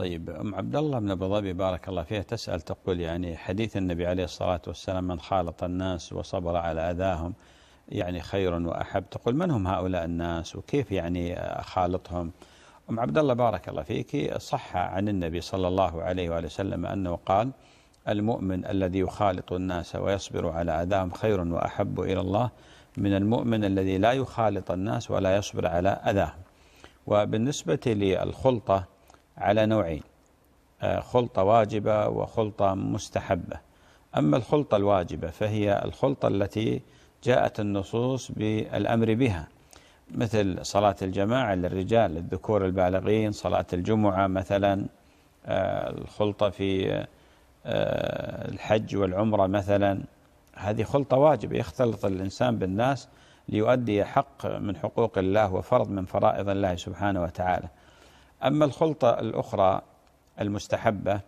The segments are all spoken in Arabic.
طيب أم عبد الله من أبو ظبي بارك الله فيها تسأل تقول يعني حديث النبي عليه الصلاة والسلام من خالط الناس وصبر على أذاهم يعني خير وأحب تقول من هم هؤلاء الناس وكيف يعني أخالطهم أم عبد الله بارك الله فيك صح عن النبي صلى الله عليه وآله وسلم أنه قال المؤمن الذي يخالط الناس ويصبر على أذاهم خير وأحب إلى الله من المؤمن الذي لا يخالط الناس ولا يصبر على أذاهم وبالنسبة للخلطة على نوعين آه، خلطة واجبة وخلطة مستحبة أما الخلطة الواجبة فهي الخلطة التي جاءت النصوص بالأمر بها مثل صلاة الجماعة للرجال للذكور البالغين صلاة الجمعة مثلا آه، الخلطة في آه، الحج والعمرة مثلا هذه خلطة واجبة يختلط الإنسان بالناس ليؤدي حق من حقوق الله وفرض من فرائض الله سبحانه وتعالى أما الخلطة الأخرى المستحبة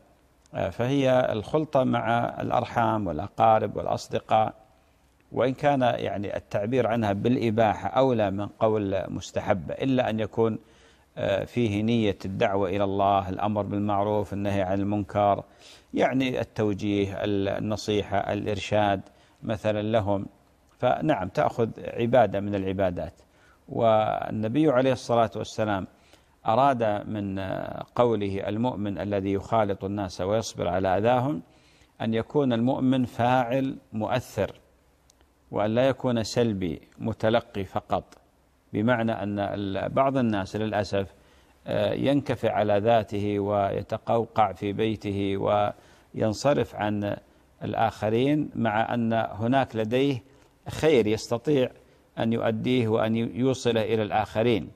آه، فهي الخلطة مع الأرحام والأقارب والأصدقاء وإن كان يعني التعبير عنها بالإباحة أولى من قول مستحبة إلا أن يكون آه، فيه نية الدعوة إلى الله الأمر بالمعروف النهي عن المنكر يعني التوجيه النصيحة الإرشاد مثلا لهم فنعم تأخذ عبادة من العبادات والنبي عليه الصلاة والسلام أراد من قوله المؤمن الذي يخالط الناس ويصبر على أذاهم أن يكون المؤمن فاعل مؤثر وأن لا يكون سلبي متلقي فقط بمعنى أن بعض الناس للأسف آه، ينكفع على ذاته ويتقوقع في بيته وينصرف عن الآخرين مع أن هناك لديه خير يستطيع أن يؤديه وأن يوصله إلى الآخرين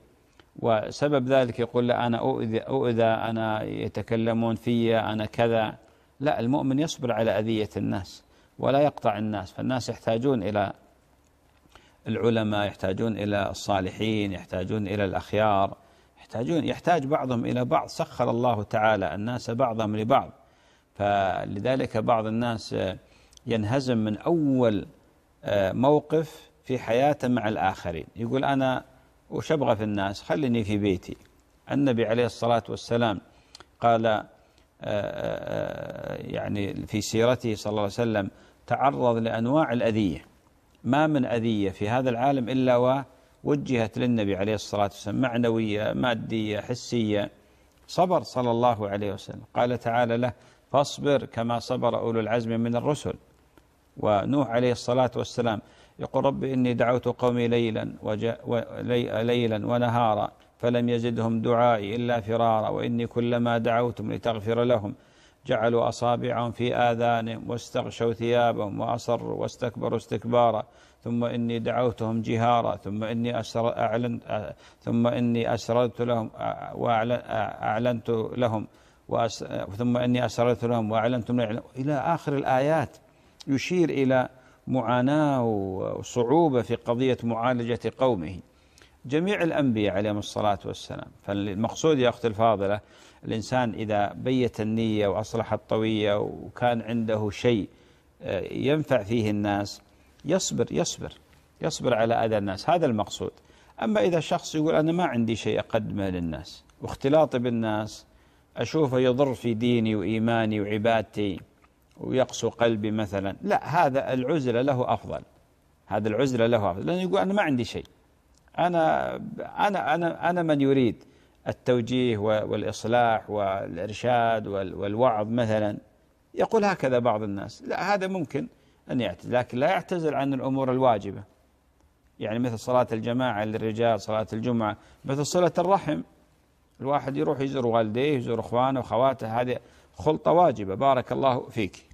وسبب ذلك يقول لا أنا أؤذى, أؤذى أنا يتكلمون في أنا كذا لا المؤمن يصبر على أذية الناس ولا يقطع الناس فالناس يحتاجون إلى العلماء يحتاجون إلى الصالحين يحتاجون إلى الأخيار يحتاجون يحتاج بعضهم إلى بعض سخر الله تعالى الناس بعضهم لبعض فلذلك بعض الناس ينهزم من أول آه، موقف في حياته مع الآخرين يقول أنا وش أبغى في الناس خليني في بيتي النبي عليه الصلاة والسلام قال آه، آه، آه، يعني في سيرته صلى الله عليه وسلم تعرض لأنواع الأذية ما من أذية في هذا العالم إلا ووجهت للنبي عليه الصلاة والسلام معنوية مادية حسية صبر صلى الله عليه وسلم قال تعالى له فاصبر كما صبر أولو العزم من الرسل ونوح عليه الصلاة والسلام يقول رب إني دعوت قومي ليلا, ليلا ونهارا فلم يزدهم دعائي إلا فرارا وإني كلما دعوتم لتغفر لهم جعلوا أصابعهم في آذانهم واستغشوا ثيابهم وأصروا واستكبروا استكبارا ثم إني دعوتهم جهارا ثم إني أسر أعلن ثم إني أسررت لهم وأعلنت لهم ثم إني أسررت لهم وأعلنتم إلى آخر الآيات يشير إلى معاناة وصعوبة في قضية معالجة قومه جميع الأنبياء عليهم الصلاة والسلام فالمقصود يا أختي الفاضلة الإنسان إذا بيت النية وأصلح الطوية وكان عنده شيء آه، ينفع فيه الناس يصبر يصبر يصبر على أذى الناس هذا المقصود أما إذا شخص يقول أنا ما عندي شيء أقدمه للناس واختلاطي بالناس أشوفه يضر في ديني وإيماني وعبادتي ويقسو قلبي مثلا لا هذا العزلة له أفضل هذا العزلة له أفضل لأنه يقول أنا ما عندي شيء أنا أنا أنا أنا من يريد التوجيه والإصلاح والإرشاد والوعظ مثلا يقول هكذا بعض الناس لا هذا ممكن أن يعتزل لكن لا يعتزل عن الأمور الواجبة يعني مثل صلاة الجماعة للرجال صلاة الجمعة مثل صلة الرحم الواحد يروح يزور والديه يزور إخوانه وخواته هذه خلطة واجبة بارك الله فيك